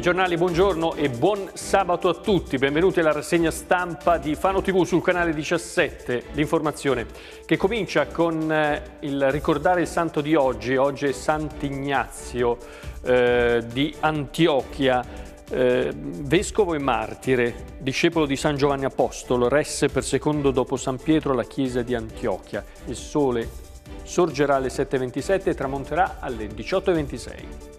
i giornali, buongiorno e buon sabato a tutti. Benvenuti alla rassegna stampa di Fano TV sul canale 17, l'informazione, che comincia con eh, il ricordare il santo di oggi. Oggi è Sant'Ignazio eh, di Antiochia, eh, vescovo e martire, discepolo di San Giovanni Apostolo, resse per secondo dopo San Pietro la chiesa di Antiochia. Il sole sorgerà alle 7.27 e tramonterà alle 18.26.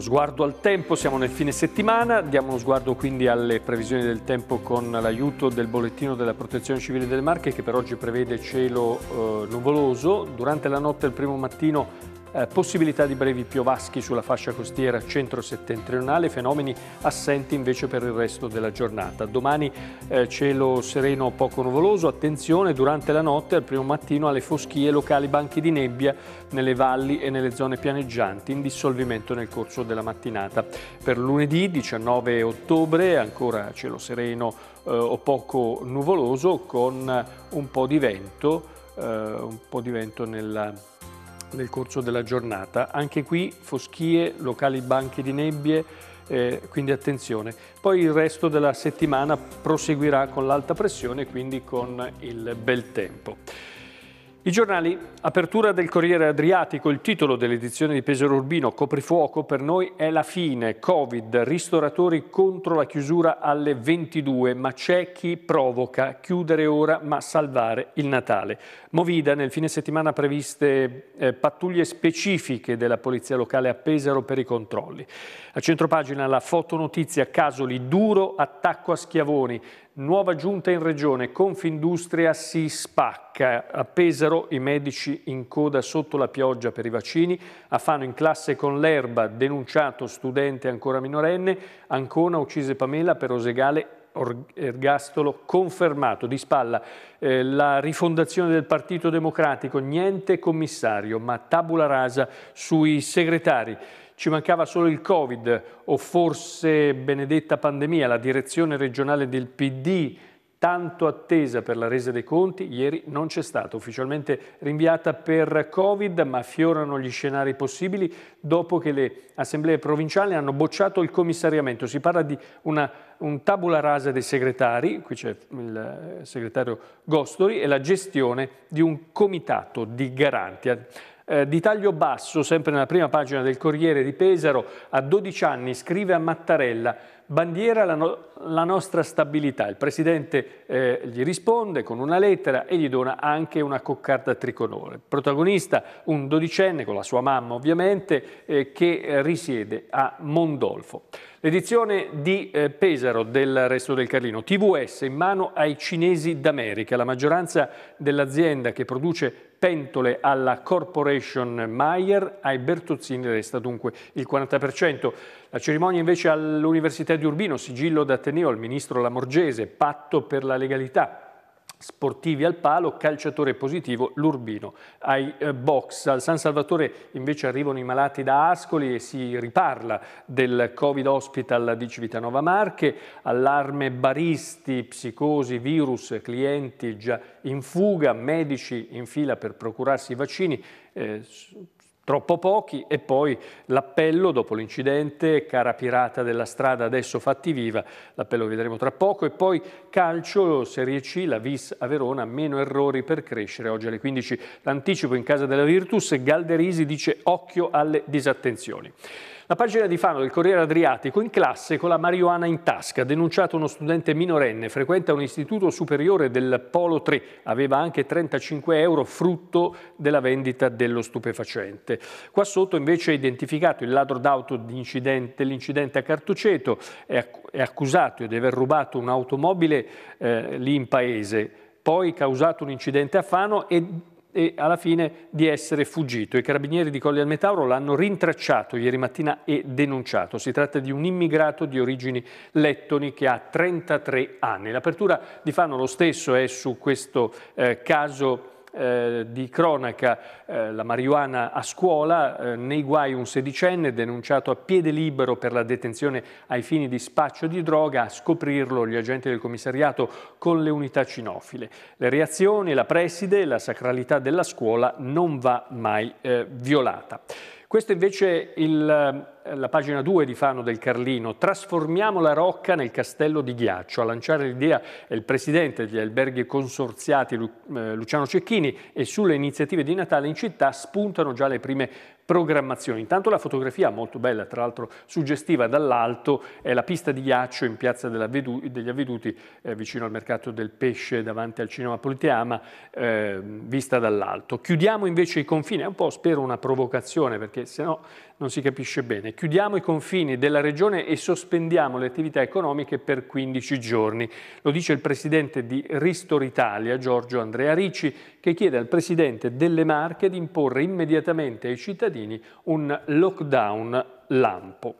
uno sguardo al tempo, siamo nel fine settimana, diamo uno sguardo quindi alle previsioni del tempo con l'aiuto del bollettino della protezione civile delle Marche che per oggi prevede cielo eh, nuvoloso, durante la notte e il primo mattino eh, possibilità di brevi piovaschi sulla fascia costiera centro-settentrionale, fenomeni assenti invece per il resto della giornata. Domani eh, cielo sereno poco nuvoloso, attenzione durante la notte al primo mattino alle foschie locali banchi di nebbia nelle valli e nelle zone pianeggianti in dissolvimento nel corso della mattinata. Per lunedì 19 ottobre ancora cielo sereno eh, o poco nuvoloso con un po' di vento, eh, un po' di vento nella nel corso della giornata. Anche qui foschie, locali banchi di nebbie, eh, quindi attenzione. Poi il resto della settimana proseguirà con l'alta pressione, quindi con il bel tempo. I giornali, apertura del Corriere Adriatico, il titolo dell'edizione di Pesaro Urbino, coprifuoco, per noi è la fine, Covid, ristoratori contro la chiusura alle 22, ma c'è chi provoca, chiudere ora ma salvare il Natale. Movida, nel fine settimana previste eh, pattuglie specifiche della polizia locale a Pesaro per i controlli. A centropagina la fotonotizia, Casoli, duro attacco a Schiavoni, Nuova giunta in regione, Confindustria si spacca. A Pesaro i medici in coda sotto la pioggia per i vaccini, a Fano in classe con l'erba, denunciato studente ancora minorenne, Ancona uccise Pamela per Osegale ergastolo confermato di spalla eh, la rifondazione del Partito Democratico niente commissario ma tabula rasa sui segretari ci mancava solo il Covid o forse benedetta pandemia, la direzione regionale del PD tanto attesa per la resa dei conti, ieri non c'è stata, ufficialmente rinviata per Covid, ma fiorano gli scenari possibili dopo che le assemblee provinciali hanno bocciato il commissariamento. Si parla di una, un tabula rasa dei segretari, qui c'è il eh, segretario Gostori, e la gestione di un comitato di garanti. Eh, di taglio basso, sempre nella prima pagina del Corriere di Pesaro, a 12 anni scrive a Mattarella bandiera la, no la nostra stabilità. Il Presidente eh, gli risponde con una lettera e gli dona anche una coccarda tricolore. Protagonista un dodicenne, con la sua mamma ovviamente, eh, che risiede a Mondolfo. L'edizione di eh, Pesaro del Resto del Carlino, TVS in mano ai cinesi d'America, la maggioranza dell'azienda che produce pentole alla Corporation Mayer, ai Bertozzini resta dunque il 40%. La cerimonia invece all'Università di Urbino, sigillo d'Ateneo al ministro Lamorgese, patto per la legalità sportivi al palo, calciatore positivo L'Urbino. Ai eh, box al San Salvatore invece arrivano i malati da Ascoli e si riparla del Covid Hospital di Civitanova Marche, allarme baristi, psicosi, virus, clienti già in fuga, medici in fila per procurarsi i vaccini. Eh, troppo pochi e poi l'appello dopo l'incidente, cara pirata della strada adesso fatti viva, l'appello vedremo tra poco e poi calcio Serie C, la Vis a Verona, meno errori per crescere oggi alle 15 l'anticipo in casa della Virtus, e Galderisi dice occhio alle disattenzioni. La pagina di Fano del Corriere Adriatico in classe con la marijuana in tasca, denunciato uno studente minorenne, frequenta un istituto superiore del Polo 3, aveva anche 35 euro frutto della vendita dello stupefacente. Qua sotto invece è identificato il ladro d'auto dell'incidente a Cartoceto, è accusato di aver rubato un'automobile eh, lì in paese poi causato un incidente a Fano e e alla fine di essere fuggito. I carabinieri di Colli al Metauro l'hanno rintracciato ieri mattina e denunciato. Si tratta di un immigrato di origini lettoni che ha 33 anni. L'apertura di Fano lo stesso è su questo eh, caso eh, di cronaca eh, la marijuana a scuola, eh, nei guai un sedicenne denunciato a piede libero per la detenzione ai fini di spaccio di droga, a scoprirlo gli agenti del commissariato con le unità cinofile. Le reazioni, la preside, la sacralità della scuola non va mai eh, violata. Questo invece è il eh, la pagina 2 di Fano del Carlino, trasformiamo la Rocca nel castello di ghiaccio. A lanciare l'idea è il presidente degli alberghi consorziati Lu, eh, Luciano Cecchini e sulle iniziative di Natale in città spuntano già le prime programmazioni. Intanto la fotografia, molto bella, tra l'altro suggestiva dall'alto, è la pista di ghiaccio in piazza degli Avveduti, eh, vicino al mercato del pesce, davanti al cinema Politeama, eh, vista dall'alto. Chiudiamo invece i confini, è un po' spero una provocazione, perché se no non si capisce bene. Chiudiamo i confini della regione e sospendiamo le attività economiche per 15 giorni. Lo dice il presidente di Ristor Italia, Giorgio Andrea Ricci, che chiede al presidente delle Marche di imporre immediatamente ai cittadini un lockdown lampo.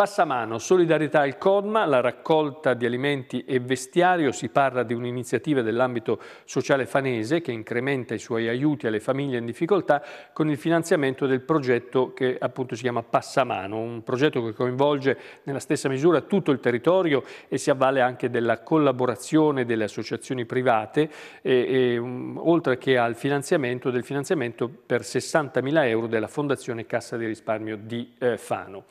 Passamano, solidarietà al CODMA, la raccolta di alimenti e vestiario, si parla di un'iniziativa dell'ambito sociale fanese che incrementa i suoi aiuti alle famiglie in difficoltà con il finanziamento del progetto che appunto si chiama Passamano, un progetto che coinvolge nella stessa misura tutto il territorio e si avvale anche della collaborazione delle associazioni private, e, e, mm, oltre che al finanziamento del finanziamento per 60.000 euro della Fondazione Cassa di Risparmio di eh, Fano.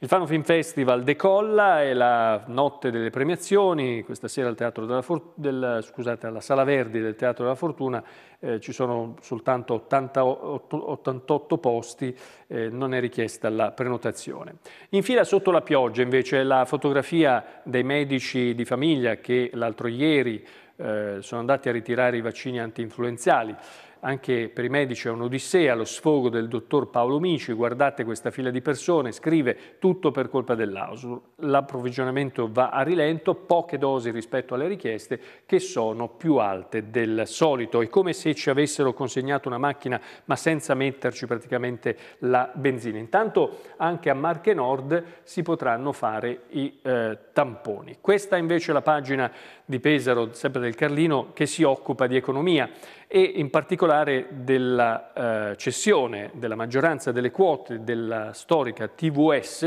Il Fano Film Festival decolla, è la notte delle premiazioni, questa sera al del, scusate, alla Sala Verdi del Teatro della Fortuna eh, ci sono soltanto 80, 88 posti, eh, non è richiesta la prenotazione. In fila sotto la pioggia invece la fotografia dei medici di famiglia che l'altro ieri eh, sono andati a ritirare i vaccini anti-influenzali. antinfluenzali anche per i medici è un'odissea, lo sfogo del dottor Paolo Mici, guardate questa fila di persone, scrive tutto per colpa dell'AUSUR, l'approvvigionamento va a rilento, poche dosi rispetto alle richieste che sono più alte del solito, è come se ci avessero consegnato una macchina ma senza metterci praticamente la benzina. Intanto anche a Marche Nord si potranno fare i eh, tamponi. Questa invece è la pagina di Pesaro, sempre del Carlino, che si occupa di economia e in particolare della eh, cessione della maggioranza delle quote della storica TVS,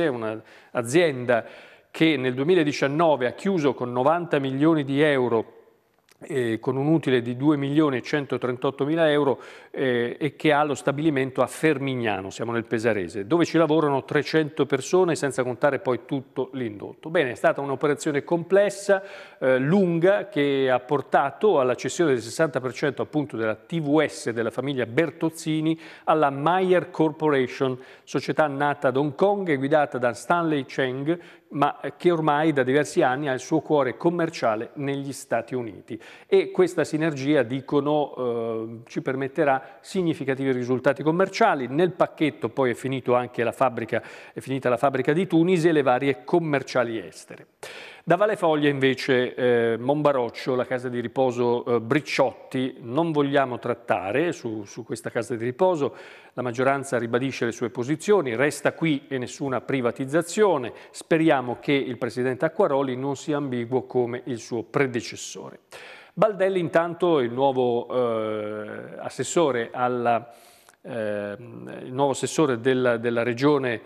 un'azienda che nel 2019 ha chiuso con 90 milioni di euro eh, con un utile di 2.138.000 euro eh, e che ha lo stabilimento a Fermignano, siamo nel Pesarese, dove ci lavorano 300 persone senza contare poi tutto l'indotto. Bene, è stata un'operazione complessa, eh, lunga, che ha portato alla cessione del 60% appunto della TVS della famiglia Bertozzini alla Meyer Corporation, società nata ad Hong Kong e guidata da Stanley Cheng, ma che ormai da diversi anni ha il suo cuore commerciale negli Stati Uniti. E questa sinergia, dicono, eh, ci permetterà significativi risultati commerciali. Nel pacchetto poi è, finita anche la fabbrica, è finita la fabbrica di Tunisi e le varie commerciali estere. Da Valle Foglia invece eh, Monbaroccio, la casa di riposo eh, Bricciotti, non vogliamo trattare su, su, questa casa di riposo, la maggioranza ribadisce le sue posizioni, resta qui e nessuna privatizzazione, speriamo che il Presidente Acquaroli non sia ambiguo come il suo predecessore. Baldelli intanto, il nuovo eh, assessore, alla, ehm, il nuovo assessore della, della regione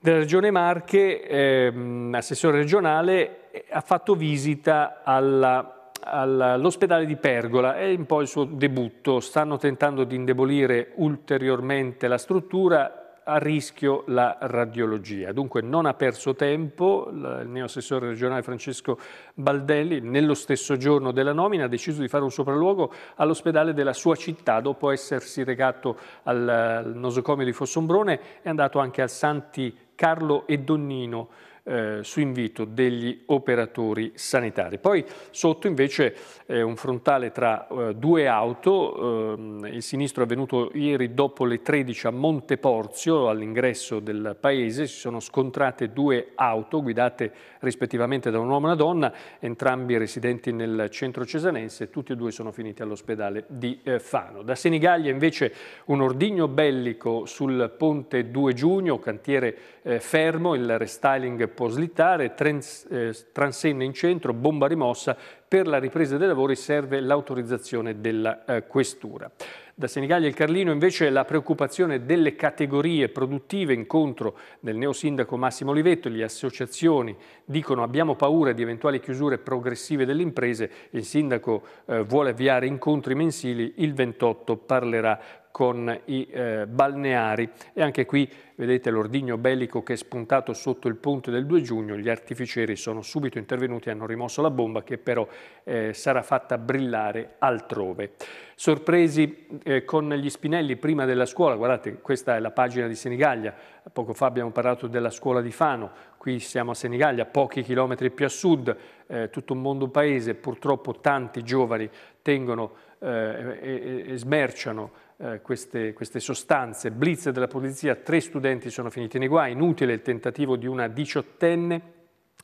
della Regione Marche, ehm, assessore regionale, ha fatto visita all'ospedale di Pergola, è un po' il suo debutto, stanno tentando di indebolire ulteriormente la struttura a rischio la radiologia. Dunque non ha perso tempo, il neo assessore regionale Francesco Baldelli nello stesso giorno della nomina ha deciso di fare un sopralluogo all'ospedale della sua città dopo essersi recato al nosocomio di Fossombrone è andato anche al Santi Carlo e Donnino, eh, su invito degli operatori sanitari. Poi sotto invece eh, un frontale tra eh, due auto, ehm, il sinistro è avvenuto ieri dopo le 13 a Monteporzio all'ingresso del paese, si sono scontrate due auto guidate rispettivamente da un uomo e una donna, entrambi residenti nel centro cesanense, tutti e due sono finiti all'ospedale di eh, Fano. Da Senigallia invece un ordigno bellico sul ponte 2 giugno, cantiere eh, fermo, il restyling può slittare, trans, eh, transenna in centro, bomba rimossa. Per la ripresa dei lavori serve l'autorizzazione della eh, questura. Da Senigallia il Carlino invece la preoccupazione delle categorie produttive, incontro del neosindaco Massimo Olivetto, le associazioni dicono abbiamo paura di eventuali chiusure progressive delle imprese, il sindaco eh, vuole avviare incontri mensili, il 28 parlerà con i eh, balneari e anche qui vedete l'ordigno bellico che è spuntato sotto il ponte del 2 giugno, gli artificieri sono subito intervenuti e hanno rimosso la bomba che però eh, sarà fatta brillare altrove. Sorpresi eh, con gli spinelli prima della scuola, guardate questa è la pagina di Senigallia, poco fa abbiamo parlato della scuola di Fano, qui siamo a Senigallia, pochi chilometri più a sud, eh, tutto un mondo paese, purtroppo tanti giovani tengono eh, e, e, e smerciano eh, queste, queste, sostanze. Blitz della polizia, tre studenti sono finiti nei guai, inutile il tentativo di una diciottenne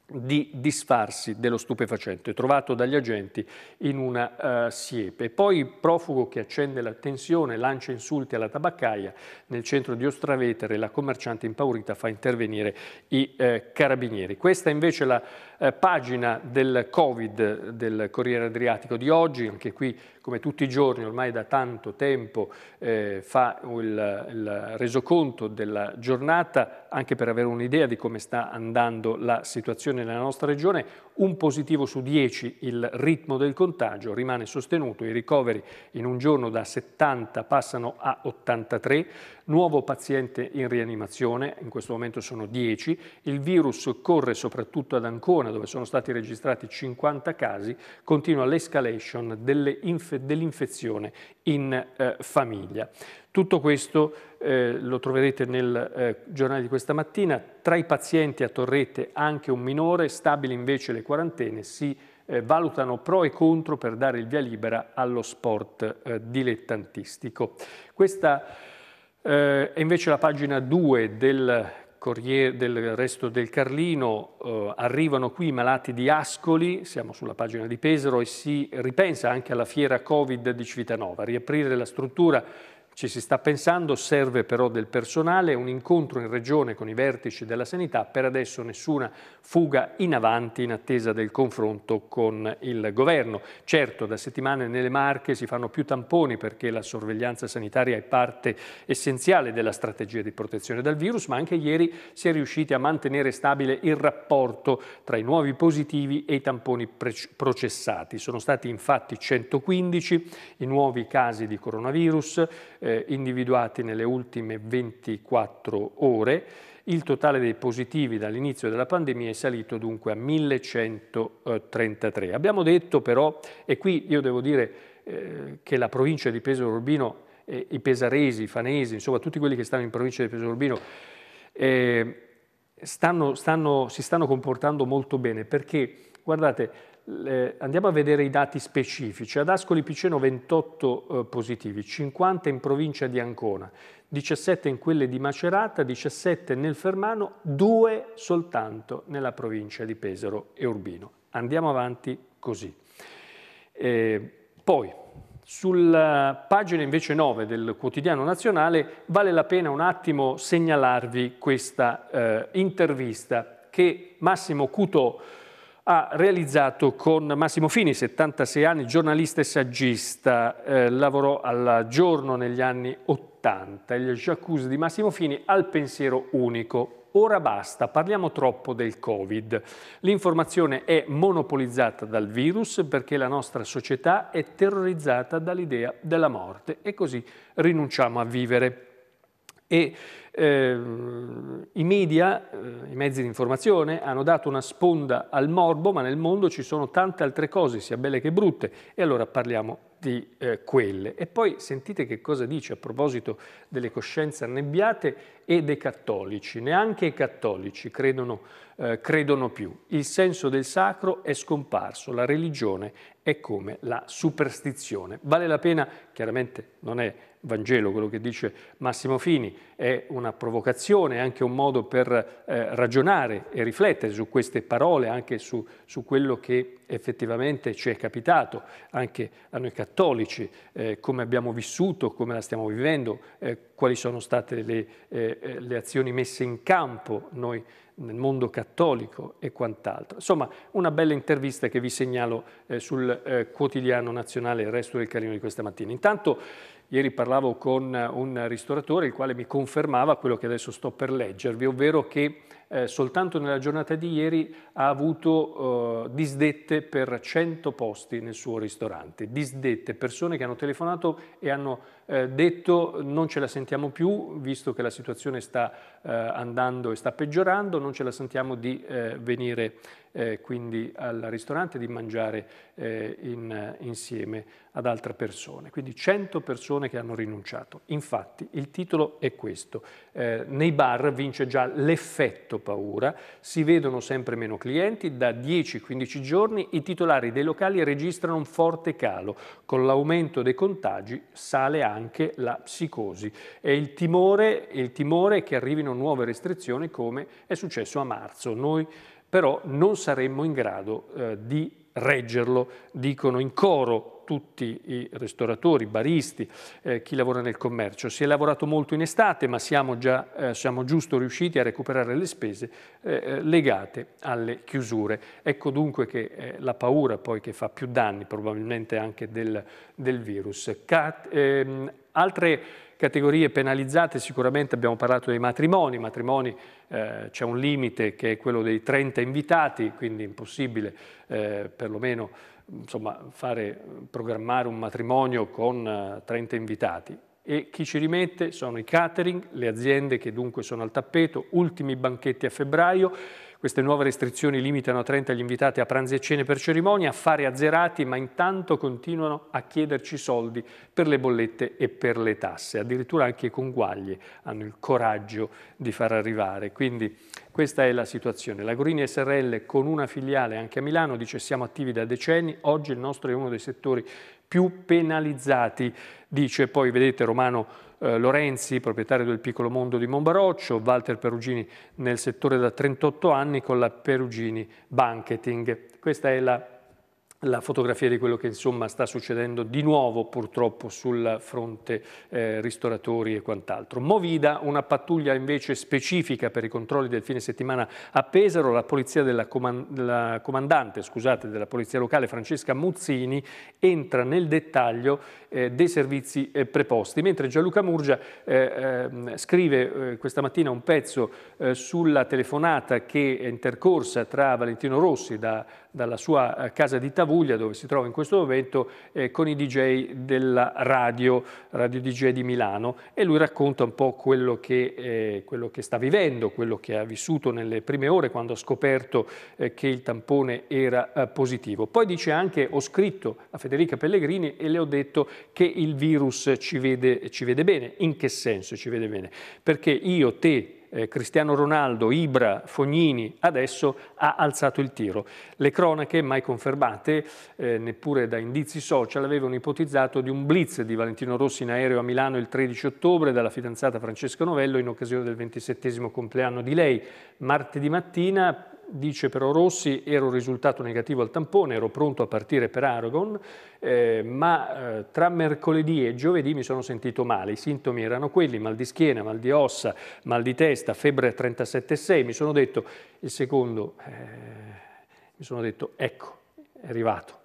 di disfarsi dello stupefacente, trovato dagli agenti in una uh, siepe. Poi il profugo che accende la tensione lancia insulti alla tabaccaia nel centro di Ostravetere, la commerciante impaurita fa intervenire i uh, carabinieri. Questa invece è la eh, pagina del Covid del Corriere Adriatico di oggi, anche qui come tutti i giorni ormai da tanto tempo eh, fa il, il resoconto della giornata, anche per avere un'idea di come sta andando la situazione nella nostra regione, un positivo su 10 il ritmo del contagio rimane sostenuto, i ricoveri in un giorno da 70 passano a 83, nuovo paziente in rianimazione, in questo momento sono 10, il virus corre soprattutto ad Ancona dove sono stati registrati 50 casi, continua l'escalation dell'infezione dell in eh, famiglia. Tutto questo eh, lo troverete nel eh, giornale di questa mattina. Tra i pazienti a Torrette anche un minore, stabili invece le quarantene, si eh, valutano pro e contro per dare il via libera allo sport eh, dilettantistico. Questa eh, è invece la pagina 2 del Corriere del Resto del Carlino, eh, arrivano qui i malati di Ascoli, siamo sulla pagina di Pesaro e si ripensa anche alla fiera Covid di Civitanova, riaprire la struttura ci si sta pensando, serve però del personale, un incontro in regione con i vertici della sanità, per adesso nessuna fuga in avanti in attesa del confronto con il governo. Certo, da settimane nelle Marche si fanno più tamponi perché la sorveglianza sanitaria è parte essenziale della strategia di protezione dal virus, ma anche ieri si è riusciti a mantenere stabile il rapporto tra i nuovi positivi e i tamponi processati. Sono stati infatti 115 i nuovi casi di coronavirus, eh, individuati nelle ultime 24 ore. Il totale dei positivi dall'inizio della pandemia è salito dunque a 1133. Abbiamo detto però, e qui io devo dire eh, che la provincia di Pesaro Urbino, eh, i pesaresi, i fanesi, insomma tutti quelli che stanno in provincia di Pesaro Urbino, eh, stanno, stanno, si stanno comportando molto bene perché, guardate, andiamo a vedere i dati specifici. Ad Ascoli Piceno 28 eh, positivi, 50 in provincia di Ancona, 17 in quelle di Macerata, 17 nel Fermano, 2 soltanto nella provincia di Pesaro e Urbino. Andiamo avanti così. Eh, poi, sulla pagina invece 9 del quotidiano nazionale vale la pena un attimo segnalarvi questa eh, intervista che Massimo Cuto ha realizzato con Massimo Fini, 76 anni, giornalista e saggista, eh, lavorò al giorno negli anni 80, il jacuzzi di Massimo Fini al pensiero unico. Ora basta, parliamo troppo del Covid. L'informazione è monopolizzata dal virus perché la nostra società è terrorizzata dall'idea della morte e così rinunciamo a vivere. E eh, I media, eh, i mezzi di informazione hanno dato una sponda al morbo, ma nel mondo ci sono tante altre cose, sia belle che brutte, e allora parliamo di eh, quelle. E poi sentite che cosa dice a proposito delle coscienze annebbiate e dei cattolici. Neanche i cattolici credono, eh, credono più. Il senso del sacro è scomparso, la religione è come la superstizione. Vale la pena, chiaramente non è Vangelo, quello che dice Massimo Fini, è una provocazione, è anche un modo per eh, ragionare e riflettere su queste parole, anche su, su, quello che effettivamente ci è capitato, anche a noi cattolici, eh, come abbiamo vissuto, come la stiamo vivendo, eh, quali sono state le, eh, eh, le azioni messe in campo noi nel mondo cattolico e quant'altro. Insomma, una bella intervista che vi segnalo eh, sul eh, quotidiano nazionale Il Resto del Carino di questa mattina. Intanto Ieri parlavo con eh, un ristoratore il quale mi confermava quello che adesso sto per leggervi, ovvero che eh, soltanto nella giornata di ieri ha avuto eh, disdette per 100 posti nel suo ristorante. Disdette, persone che hanno telefonato e hanno eh, detto non ce la sentiamo più, visto che la situazione sta eh, andando e sta peggiorando, non ce la sentiamo di eh, venire eh, quindi al ristorante di mangiare eh, in, insieme ad altre persone. Quindi 100 persone che hanno rinunciato. Infatti il titolo è questo. Eh, nei bar vince già l'effetto paura, si vedono sempre meno clienti, da 10-15 giorni i titolari dei locali registrano un forte calo, con l'aumento dei contagi sale anche anche la psicosi e il timore, il timore è che arrivino nuove restrizioni come è successo a marzo. Noi però non saremmo in grado eh, di reggerlo, dicono in coro tutti i ristoratori, i baristi, eh, chi lavora nel commercio. Si è lavorato molto in estate, ma siamo, già, eh, siamo giusto riusciti a recuperare le spese eh, eh legate alle chiusure. Ecco dunque che eh, la paura poi che fa più danni probabilmente anche del, del virus. Cat, ehm, altre categorie penalizzate sicuramente abbiamo parlato dei matrimoni, matrimoni eh, c'è un limite che è quello dei 30 invitati, quindi impossibile eh, perlomeno insomma, fare, eh, programmare un matrimonio con 30 eh, invitati e chi ci rimette sono i catering, le aziende che dunque sono al tappeto, ultimi banchetti a febbraio, queste nuove restrizioni limitano a 30 gli invitati a pranzi e cene per cerimonie, affari azzerati, ma intanto continuano a chiederci soldi per le bollette e per le tasse. Addirittura anche i conguaglie hanno il coraggio di far arrivare. Quindi questa è la situazione. La Gorini SRL con una filiale anche a Milano dice siamo attivi da decenni, oggi il nostro è uno dei settori più penalizzati. Dice poi, vedete Romano eh, Lorenzi, proprietario del piccolo mondo di Monbaroccio, Walter Perugini nel settore da 38 anni con la Perugini Banketing. Questa è la la fotografia di quello che insomma sta succedendo di nuovo purtroppo sul fronte eh, ristoratori e quant'altro. Movida, una pattuglia invece specifica per i controlli del fine settimana a Pesaro, la, polizia della coman la comandante scusate, della polizia locale Francesca Muzzini entra nel dettaglio eh, dei servizi eh, preposti, mentre Gianluca Murgia eh, ehm, scrive eh, questa mattina un pezzo eh, sulla telefonata che è intercorsa tra Valentino Rossi da dalla sua eh, casa di Tavuglia, dove si trova in questo momento, eh, con i DJ della radio, Radio DJ di Milano, e lui racconta un po' quello che, eh, quello che sta vivendo, quello che ha vissuto nelle prime ore quando ha scoperto eh, che il tampone era eh, positivo. Poi dice anche, ho scritto a Federica Pellegrini e le ho detto che il virus ci vede, ci vede bene. In che senso ci vede bene? Perché io, te, eh, Cristiano Ronaldo, Ibra, Fognini, adesso ha alzato il tiro. Le cronache, mai confermate, eh, neppure da indizi social, avevano ipotizzato di un blitz di Valentino Rossi in aereo a Milano il 13 ottobre dalla fidanzata Francesca Novello in occasione del 27 compleanno di lei. Martedì mattina Dice però Rossi, ero risultato negativo al tampone, ero pronto a partire per Aragon, eh, ma eh, tra mercoledì e giovedì mi sono sentito male. I sintomi erano quelli, mal di schiena, mal di ossa, mal di testa, febbre 37,6. Mi sono detto, il secondo, eh, mi sono detto, ecco, è arrivato.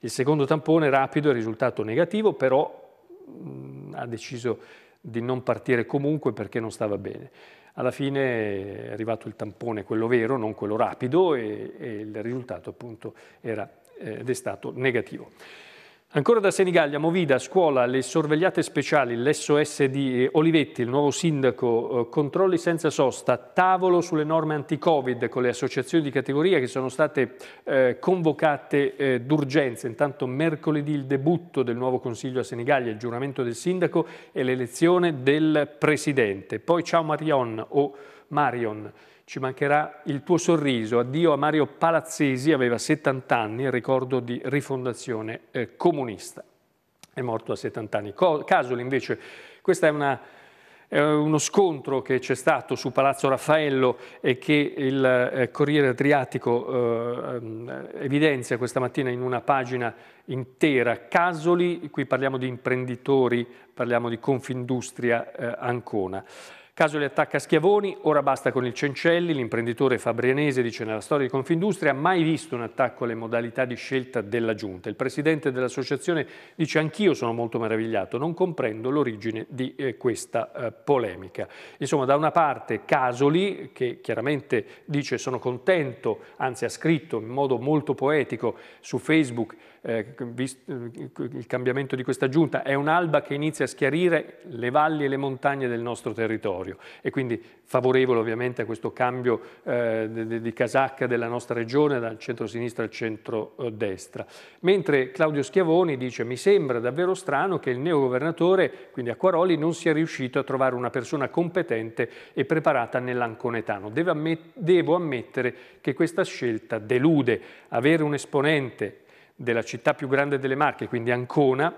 Il secondo tampone rapido è risultato negativo, però mh, mm, ha deciso di non partire comunque perché non stava bene. Alla fine è arrivato il tampone, quello vero, non quello rapido, e, e il risultato appunto era eh, ed è stato negativo. Ancora da Senigallia, Movida, scuola, le sorvegliate speciali, l'SOS di Olivetti, il nuovo sindaco, eh, controlli senza sosta, tavolo sulle norme anti-Covid con le associazioni di categoria che sono state eh, convocate eh, d'urgenza. Intanto mercoledì il debutto del nuovo consiglio a Senigallia, il giuramento del sindaco e l'elezione del presidente. Poi ciao Marion o... Oh, Marion, ci mancherà il tuo sorriso. Addio a Mario Palazzesi, aveva 70 anni, ricordo di rifondazione eh, comunista. È morto a 70 anni. Co Casoli invece, questo è una uno scontro che c'è stato su Palazzo Raffaello e che il eh, Corriere Adriatico eh, ehm, evidenzia questa mattina in una pagina intera. Casoli, qui parliamo di imprenditori, parliamo di Confindustria eh, Ancona. Caso li attacca Schiavoni, ora basta con il Cencelli, l'imprenditore fabrianese dice nella storia di Confindustria mai visto un attacco alle modalità di scelta della Giunta. Il presidente dell'associazione dice anch'io sono molto meravigliato, non comprendo l'origine di eh, questa eh, polemica. Insomma, da una parte Casoli, che chiaramente dice sono contento, anzi ha scritto in modo molto poetico su Facebook eh, il cambiamento di questa Giunta, è un'alba che inizia a schiarire le valli e le montagne del nostro territorio territorio e quindi favorevole ovviamente a questo cambio eh, di, casacca della nostra regione dal centro-sinistra al centro-destra. Eh, Mentre Claudio Schiavoni dice mi sembra davvero strano che il neogovernatore, quindi Acquaroli, non sia riuscito a trovare una persona competente e preparata nell'anconetano. ammet devo ammettere che questa scelta delude. Avere un esponente della città più grande delle Marche, quindi Ancona,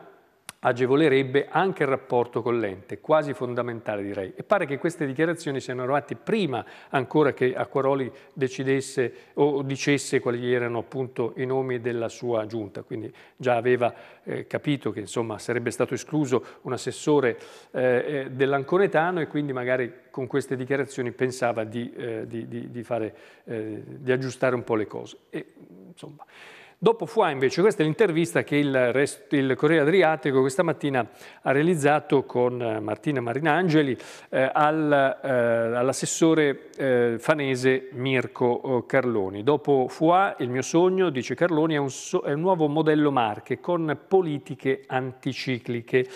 agevolerebbe anche il rapporto con l'ente, quasi fondamentale direi. E pare che queste dichiarazioni siano arrivate prima ancora che Acquaroli decidesse o dicesse quali erano appunto i nomi della sua giunta, quindi già aveva eh, capito che insomma sarebbe stato escluso un assessore eh, eh dell'Anconetano e quindi magari con queste dichiarazioni pensava di, eh, di, di, fare, eh, di aggiustare un po' le cose. E, insomma, Dopo Foix invece, questa è l'intervista che il, rest, il, Corriere Adriatico questa mattina ha realizzato con eh, Martina Marinangeli eh, al, eh, all'assessore eh, fanese Mirko oh, Carloni. Dopo Foix, il mio sogno, dice Carloni, è un, so, è un nuovo modello Marche con politiche anticicliche.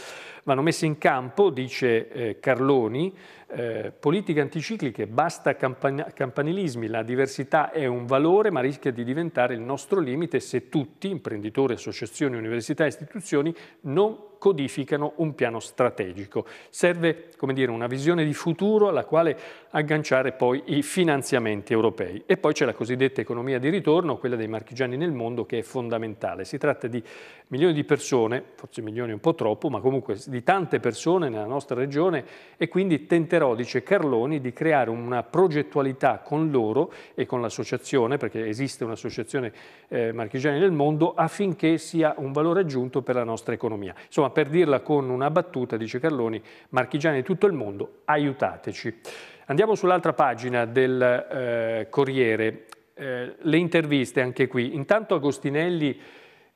Vanno messe in campo, dice eh, Carloni, eh, politiche anticicliche, basta campan campanilismi, la diversità è un valore ma rischia di diventare il nostro limite se tutti, imprenditori, associazioni, università, e istituzioni, non codificano un piano strategico. Serve come dire, una visione di futuro alla quale agganciare poi i finanziamenti europei. E poi c'è la cosiddetta economia di ritorno, quella dei marchigiani nel mondo, che è fondamentale. Si tratta di milioni di persone, forse milioni un po' troppo, ma comunque di tante persone nella nostra regione e quindi tenterò, dice Carloni, di creare una progettualità con loro e con l'associazione, perché esiste un'associazione eh, marchigiani nel mondo, affinché sia un valore aggiunto per la nostra economia. Insomma, Insomma, per dirla con una battuta, dice Carloni, marchigiani di tutto il mondo, aiutateci. Andiamo sull'altra pagina del eh, Corriere, eh, le interviste anche qui. Intanto Agostinelli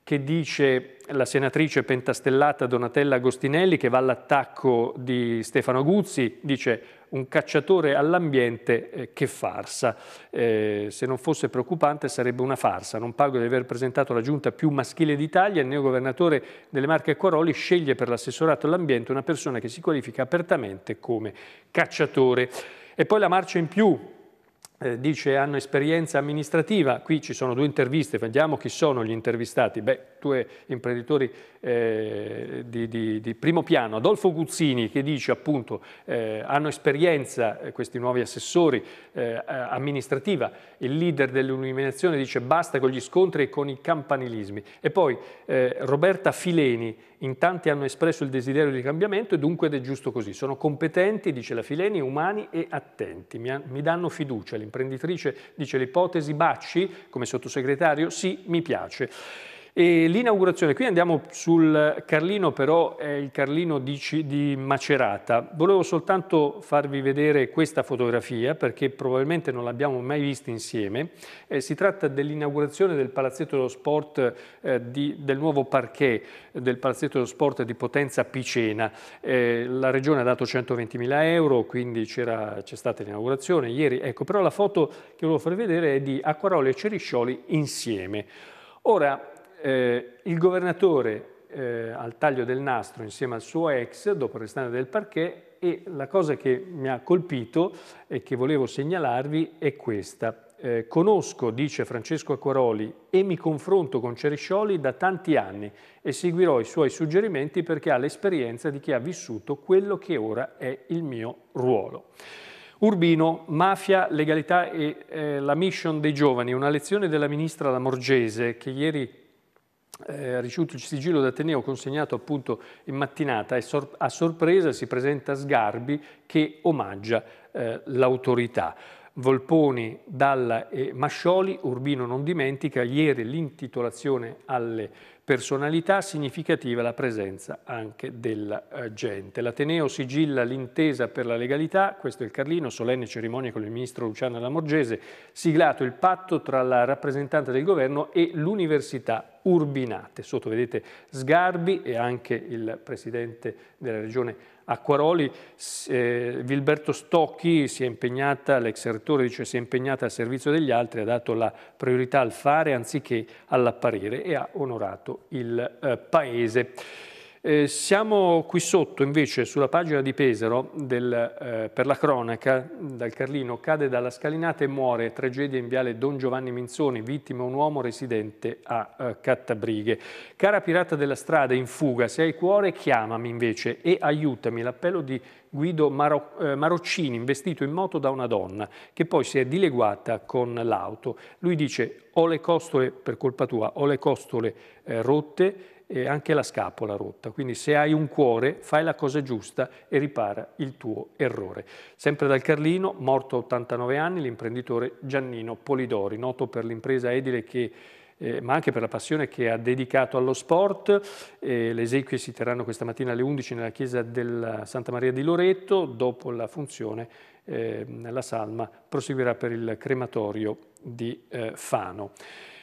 che dice la senatrice pentastellata Donatella Agostinelli che va all'attacco di Stefano Guzzi, dice un cacciatore all'ambiente eh, che farsa, eh, se non fosse preoccupante sarebbe una farsa, non pago di aver presentato la giunta più maschile d'Italia, il neogovernatore delle Marche Acquaroli sceglie per l'assessorato all'ambiente una persona che si qualifica apertamente come cacciatore. E poi la marcia in più eh, dice hanno esperienza amministrativa, qui ci sono due interviste, vediamo chi sono gli intervistati, beh, due imprenditori eh, di, di, di, primo piano, Adolfo Guzzini che dice appunto eh, hanno esperienza eh, questi nuovi assessori eh, eh, amministrativa, il leader dell'illuminazione dice basta con gli scontri e con i campanilismi e poi Roberta Fileni in tanti hanno espresso il desiderio di cambiamento e dunque ed è giusto così, sono competenti, dice la Fileni, umani e attenti, mi, mi danno fiducia, li imprenditrice, dice l'ipotesi Bacci come sottosegretario, sì, mi piace. E l'inaugurazione, qui andiamo sul Carlino, però è il Carlino di, di Macerata. Volevo soltanto farvi vedere questa fotografia perché probabilmente non l'abbiamo mai vista insieme. Eh, si tratta dell'inaugurazione del palazzetto dello sport, eh, di, del nuovo parquet del palazzetto dello sport di Potenza Picena. Eh, la regione ha dato 120.000 euro, quindi c'è stata l'inaugurazione ieri. Ecco, però la foto che volevo farvi vedere è di Acquaroli e Ceriscioli insieme. Ora, eh, il governatore eh, al taglio del nastro insieme al suo ex dopo il restante del parquet e la cosa che mi ha colpito e che volevo segnalarvi è questa. Eh, conosco, dice Francesco Acquaroli, e mi confronto con Ceriscioli da tanti anni e seguirò i suoi suggerimenti perché ha l'esperienza di chi ha vissuto quello che ora è il mio ruolo. Urbino, mafia, legalità e eh, la mission dei giovani, una lezione della ministra Lamorgese che ieri eh, ricevuto il sigillo d'Ateneo consegnato appunto in mattinata e sor a sorpresa si presenta Sgarbi che omaggia eh, l'autorità. Volponi, Dalla e Mascioli, Urbino non dimentica, ieri l'intitolazione alle personalità significativa la presenza anche della eh, gente. L'Ateneo sigilla l'intesa per la legalità, questo è il Carlino, solenne cerimonia con il ministro Luciano Lamorgese, siglato il patto tra la rappresentante del governo e l'Università Urbinate. Sotto vedete Sgarbi e anche il presidente della regione Acquaroli, eh, Vilberto Stocchi si è impegnata, l'ex rettore dice si è impegnata al servizio degli altri, ha dato la priorità al fare anziché all'apparire e ha onorato il eh, Paese. Eh, siamo qui sotto invece sulla pagina di Pesaro del, eh, per la cronaca dal Carlino cade dalla scalinata e muore tragedia in viale Don Giovanni Minzoni vittima un uomo residente a eh, Cattabrighe cara pirata della strada in fuga se hai cuore chiamami invece e aiutami l'appello di Guido Maro, eh, Maroccini, investito in moto da una donna che poi si è dileguata con l'auto. Lui dice ho le costole, per colpa tua, ho le costole eh, rotte e anche la scapola rotta. Quindi se hai un cuore fai la cosa giusta e ripara il tuo errore. Sempre dal Carlino, morto a 89 anni, l'imprenditore Giannino Polidori, noto per l'impresa edile che eh, ma anche per la passione che ha dedicato allo sport. Eh, le esequie si terranno questa mattina alle 11 nella chiesa della Santa Maria di Loreto, dopo la funzione eh, la salma proseguirà per il crematorio di eh, Fano.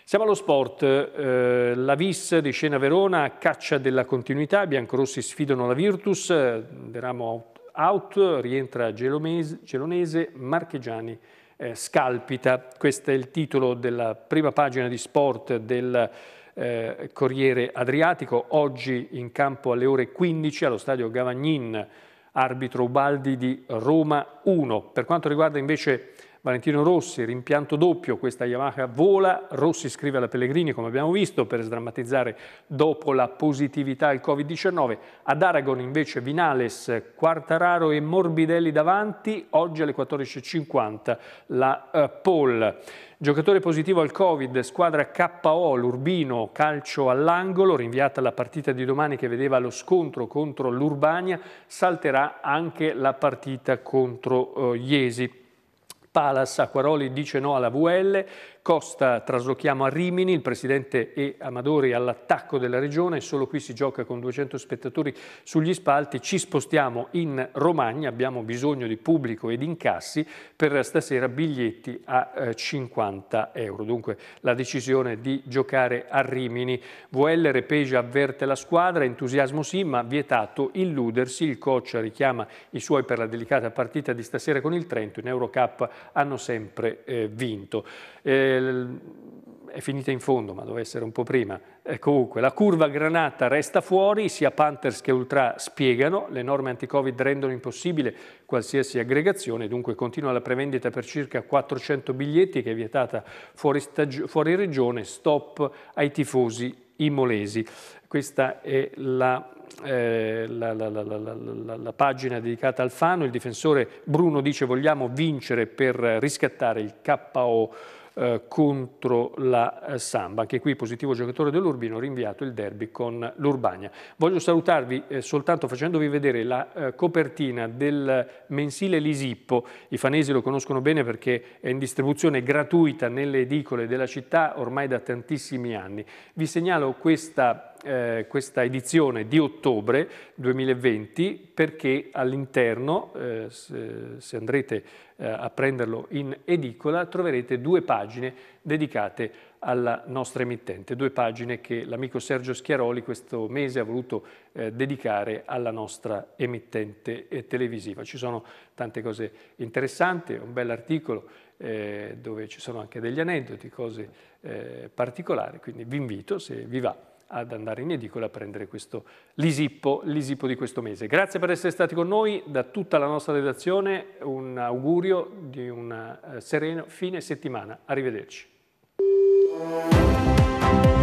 Siamo allo sport, eh, la Vis di Scena Verona, caccia della continuità, biancorossi sfidano la Virtus, Deramo out, rientra Gelonese, Marchegiani eh, scalpita. Questo è il titolo della prima pagina di sport del eh, Corriere Adriatico. Oggi in campo alle ore 15 allo stadio Gavagnin, arbitro Ubaldi di Roma 1. Per quanto riguarda invece Valentino Rossi, rimpianto doppio, questa Yamaha vola, Rossi scrive alla Pellegrini come abbiamo visto per sdrammatizzare dopo la positività al Covid-19, ad Aragon invece Vinales, Quartararo e Morbidelli davanti, oggi alle 14.50 la uh, pole. Giocatore positivo al Covid, squadra KO, l'Urbino, calcio all'angolo, rinviata la partita di domani che vedeva lo scontro contro l'Urbania, salterà anche la partita contro uh, Iesi. Palace Acquaroli dice no alla VL, Costa traslochiamo a Rimini, il presidente e Amadori all'attacco della regione, solo qui si gioca con 200 spettatori sugli spalti, ci spostiamo in Romagna, abbiamo bisogno di pubblico ed incassi, per stasera biglietti a 50 eh, euro. Dunque la decisione di giocare a Rimini. VL Repeja avverte la squadra, entusiasmo sì, ma vietato illudersi, il coach richiama i suoi per la delicata partita di stasera con il Trento, in Eurocup hanno sempre eh, vinto. Eh, è finita in fondo, ma doveva essere un po' prima. Eh, comunque, la curva granata resta fuori, sia Panthers che Ultra spiegano, le norme anti-Covid rendono impossibile qualsiasi aggregazione, dunque continua la prevendita per circa 400 biglietti che è vietata fuori, fuori regione, stop ai tifosi imolesi. Questa è la, eh, la, la, la, pagina dedicata al Fano, il difensore Bruno dice vogliamo vincere per riscattare il KO eh, contro la eh, Samba. Anche qui positivo giocatore dell'Urbino, rinviato il derby con l'Urbania. Voglio salutarvi eh, soltanto facendovi vedere la eh, copertina del mensile Lisippo. I fanesi lo conoscono bene perché è in distribuzione gratuita nelle edicole della città ormai da tantissimi anni. Vi segnalo questa eh, questa edizione di ottobre 2020 perché all'interno, eh, se, se, andrete eh, a prenderlo in edicola, troverete due pagine dedicate alla nostra emittente, due pagine che l'amico Sergio Schiaroli questo mese ha voluto eh, dedicare alla nostra emittente eh, televisiva. Ci sono tante cose interessanti, un bel articolo eh, dove ci sono anche degli aneddoti, cose eh, particolari, quindi vi invito se vi va ad andare in edicola a prendere questo l'Isippo, l'Isippo di questo mese. Grazie per essere stati con noi, da tutta la nostra redazione un augurio di un eh, sereno fine settimana. Arrivederci.